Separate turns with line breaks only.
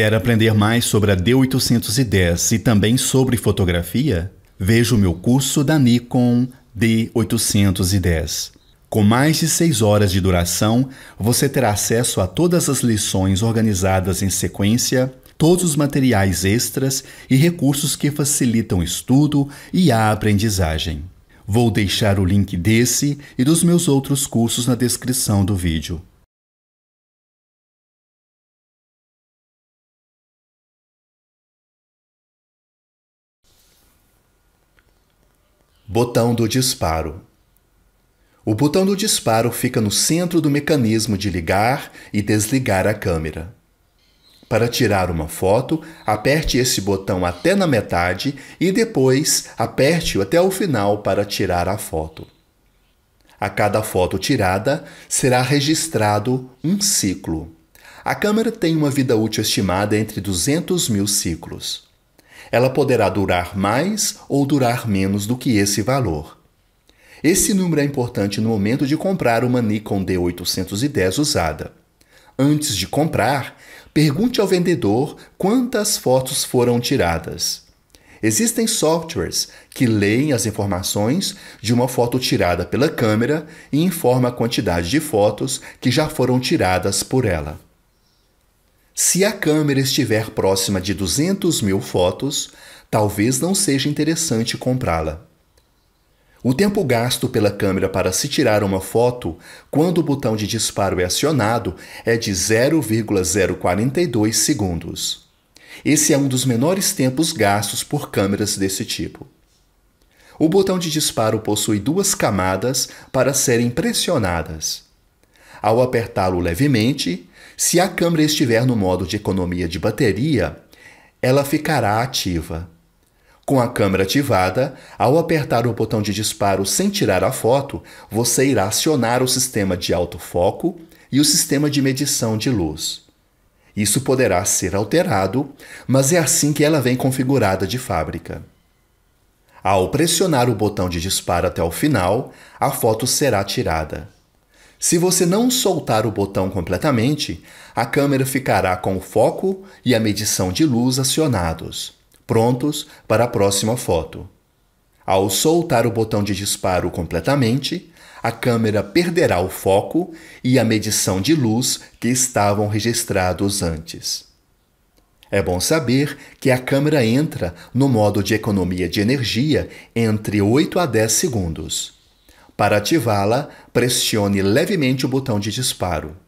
Quer aprender mais sobre a D810 e também sobre fotografia? Veja o meu curso da Nikon D810. Com mais de 6 horas de duração, você terá acesso a todas as lições organizadas em sequência, todos os materiais extras e recursos que facilitam o estudo e a aprendizagem. Vou deixar o link desse e dos meus outros cursos na descrição do vídeo. Botão do disparo. O botão do disparo fica no centro do mecanismo de ligar e desligar a câmera. Para tirar uma foto, aperte esse botão até na metade e depois aperte-o até o final para tirar a foto. A cada foto tirada será registrado um ciclo. A câmera tem uma vida útil estimada entre 200 mil ciclos. Ela poderá durar mais ou durar menos do que esse valor. Esse número é importante no momento de comprar uma Nikon D810 usada. Antes de comprar, pergunte ao vendedor quantas fotos foram tiradas. Existem softwares que leem as informações de uma foto tirada pela câmera e informa a quantidade de fotos que já foram tiradas por ela. Se a câmera estiver próxima de 200 mil fotos, talvez não seja interessante comprá-la. O tempo gasto pela câmera para se tirar uma foto quando o botão de disparo é acionado é de 0,042 segundos. Esse é um dos menores tempos gastos por câmeras desse tipo. O botão de disparo possui duas camadas para serem pressionadas. Ao apertá-lo levemente, se a câmera estiver no modo de economia de bateria, ela ficará ativa. Com a câmera ativada, ao apertar o botão de disparo sem tirar a foto, você irá acionar o sistema de autofoco e o sistema de medição de luz. Isso poderá ser alterado, mas é assim que ela vem configurada de fábrica. Ao pressionar o botão de disparo até o final, a foto será tirada. Se você não soltar o botão completamente, a câmera ficará com o foco e a medição de luz acionados, prontos para a próxima foto. Ao soltar o botão de disparo completamente, a câmera perderá o foco e a medição de luz que estavam registrados antes. É bom saber que a câmera entra no modo de economia de energia entre 8 a 10 segundos. Para ativá-la, pressione levemente o botão de disparo.